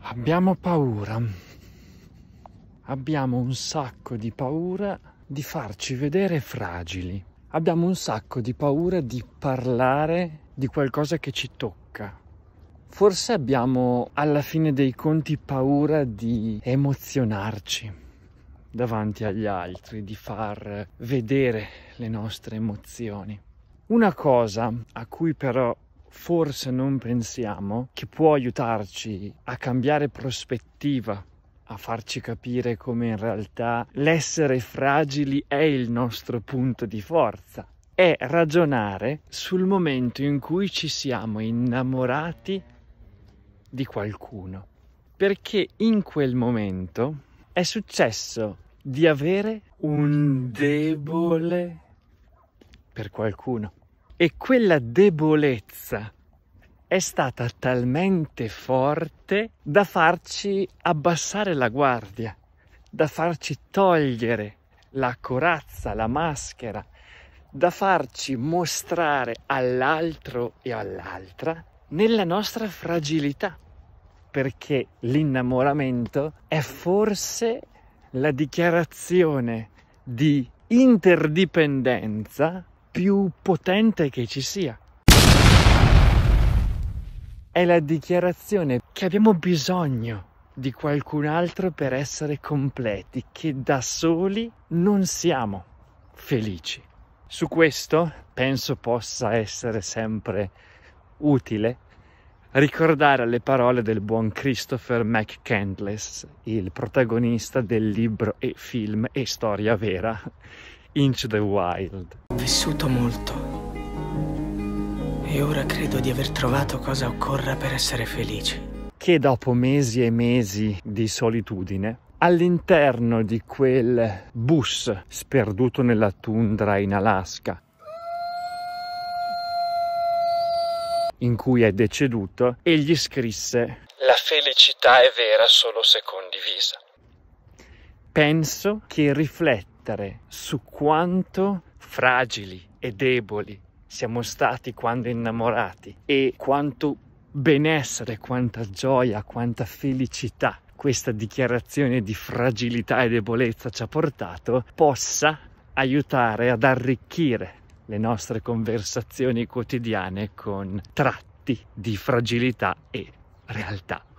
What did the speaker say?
Abbiamo paura. Abbiamo un sacco di paura di farci vedere fragili. Abbiamo un sacco di paura di parlare di qualcosa che ci tocca. Forse abbiamo alla fine dei conti paura di emozionarci davanti agli altri, di far vedere le nostre emozioni. Una cosa a cui però forse non pensiamo che può aiutarci a cambiare prospettiva a farci capire come in realtà l'essere fragili è il nostro punto di forza, è ragionare sul momento in cui ci siamo innamorati di qualcuno, perché in quel momento è successo di avere un debole per qualcuno e quella debolezza è stata talmente forte da farci abbassare la guardia, da farci togliere la corazza, la maschera, da farci mostrare all'altro e all'altra nella nostra fragilità, perché l'innamoramento è forse la dichiarazione di interdipendenza più potente che ci sia. È la dichiarazione che abbiamo bisogno di qualcun altro per essere completi, che da soli non siamo felici. Su questo penso possa essere sempre utile ricordare le parole del buon Christopher McCandless, il protagonista del libro e film e storia vera Into the Wild. Ho vissuto molto e ora credo di aver trovato cosa occorra per essere felice. Che dopo mesi e mesi di solitudine, all'interno di quel bus sperduto nella tundra in Alaska, in cui è deceduto, egli scrisse La felicità è vera solo se condivisa. Penso che rifletta riflettere su quanto fragili e deboli siamo stati quando innamorati e quanto benessere, quanta gioia, quanta felicità questa dichiarazione di fragilità e debolezza ci ha portato possa aiutare ad arricchire le nostre conversazioni quotidiane con tratti di fragilità e realtà.